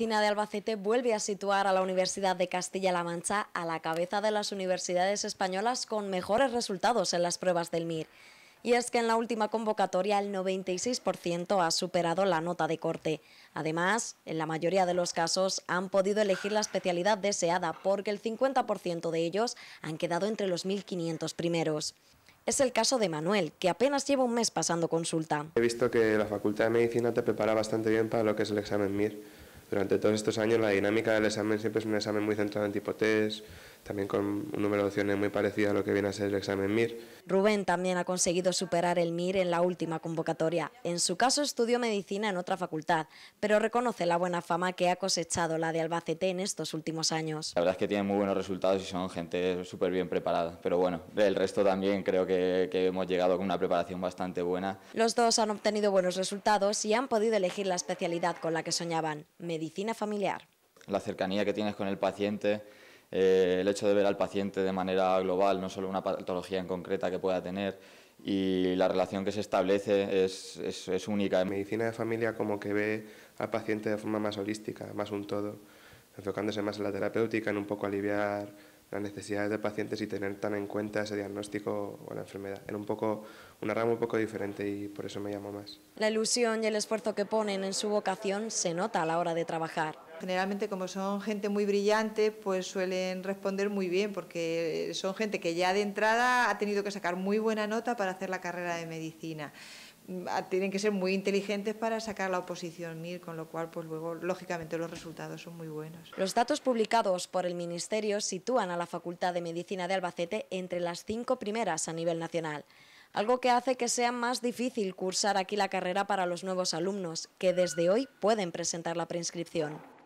Medicina de Albacete vuelve a situar a la Universidad de Castilla-La Mancha a la cabeza de las universidades españolas con mejores resultados en las pruebas del MIR. Y es que en la última convocatoria el 96% ha superado la nota de corte. Además, en la mayoría de los casos han podido elegir la especialidad deseada porque el 50% de ellos han quedado entre los 1.500 primeros. Es el caso de Manuel, que apenas lleva un mes pasando consulta. He visto que la Facultad de Medicina te prepara bastante bien para lo que es el examen MIR durante todos estos años la dinámica del examen siempre es un examen muy centrado en tipo test, también con un número de opciones muy parecido a lo que viene a ser el examen MIR. Rubén también ha conseguido superar el MIR en la última convocatoria. En su caso estudió medicina en otra facultad, pero reconoce la buena fama que ha cosechado la de Albacete en estos últimos años. La verdad es que tienen muy buenos resultados y son gente súper bien preparada, pero bueno, del resto también creo que, que hemos llegado con una preparación bastante buena. Los dos han obtenido buenos resultados y han podido elegir la especialidad con la que soñaban, medicina familiar. La cercanía que tienes con el paciente eh, el hecho de ver al paciente de manera global, no solo una patología en concreta que pueda tener, y la relación que se establece es, es, es única. Medicina de familia como que ve al paciente de forma más holística, más un todo, enfocándose más en la terapéutica, en un poco aliviar las necesidades de pacientes y tener tan en cuenta ese diagnóstico o la enfermedad. Era un poco una rama un poco diferente y por eso me llamo más. La ilusión y el esfuerzo que ponen en su vocación se nota a la hora de trabajar. Generalmente como son gente muy brillante, pues suelen responder muy bien porque son gente que ya de entrada ha tenido que sacar muy buena nota para hacer la carrera de medicina tienen que ser muy inteligentes para sacar la oposición MIR, con lo cual, pues luego, lógicamente, los resultados son muy buenos. Los datos publicados por el Ministerio sitúan a la Facultad de Medicina de Albacete entre las cinco primeras a nivel nacional. Algo que hace que sea más difícil cursar aquí la carrera para los nuevos alumnos, que desde hoy pueden presentar la preinscripción.